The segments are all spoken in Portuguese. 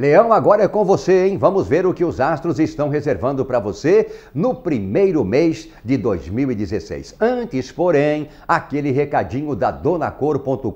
Leão, agora é com você, hein? Vamos ver o que os astros estão reservando para você no primeiro mês de 2016. Antes, porém, aquele recadinho da donacor.com.br,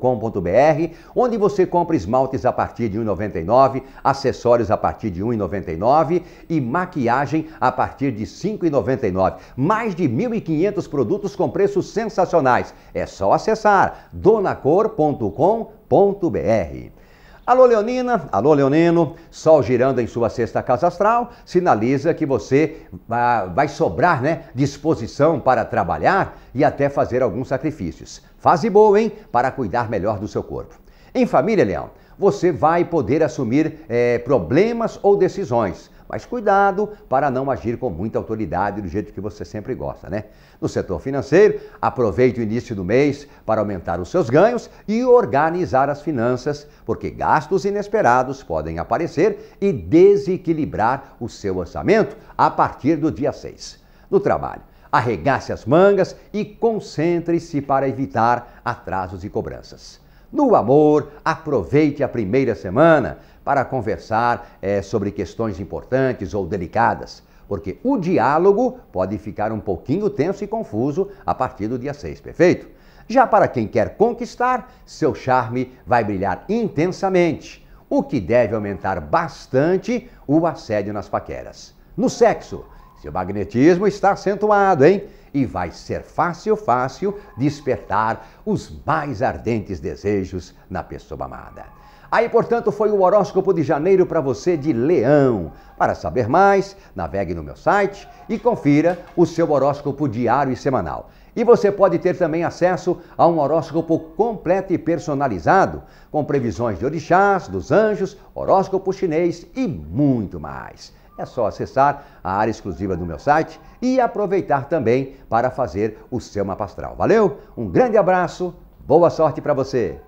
onde você compra esmaltes a partir de R$ 1,99, acessórios a partir de R$ 1,99 e maquiagem a partir de R$ 5,99. Mais de 1.500 produtos com preços sensacionais. É só acessar donacor.com.br. Alô Leonina, alô Leonino, Sol girando em sua sexta casa astral sinaliza que você vai sobrar, né, disposição para trabalhar e até fazer alguns sacrifícios. Fase boa, hein, para cuidar melhor do seu corpo. Em família, Leão, você vai poder assumir é, problemas ou decisões mas cuidado para não agir com muita autoridade do jeito que você sempre gosta, né? No setor financeiro, aproveite o início do mês para aumentar os seus ganhos e organizar as finanças, porque gastos inesperados podem aparecer e desequilibrar o seu orçamento a partir do dia 6. No trabalho, arregace as mangas e concentre-se para evitar atrasos e cobranças. No amor, aproveite a primeira semana para conversar é, sobre questões importantes ou delicadas, porque o diálogo pode ficar um pouquinho tenso e confuso a partir do dia 6, perfeito? Já para quem quer conquistar, seu charme vai brilhar intensamente, o que deve aumentar bastante o assédio nas paqueras. No sexo, seu magnetismo está acentuado, hein? E vai ser fácil, fácil despertar os mais ardentes desejos na pessoa amada. Aí, portanto, foi o horóscopo de janeiro para você de Leão. Para saber mais, navegue no meu site e confira o seu horóscopo diário e semanal. E você pode ter também acesso a um horóscopo completo e personalizado, com previsões de orixás, dos anjos, horóscopo chinês e muito mais. É só acessar a área exclusiva do meu site e aproveitar também para fazer o seu mapa astral. Valeu? Um grande abraço, boa sorte para você!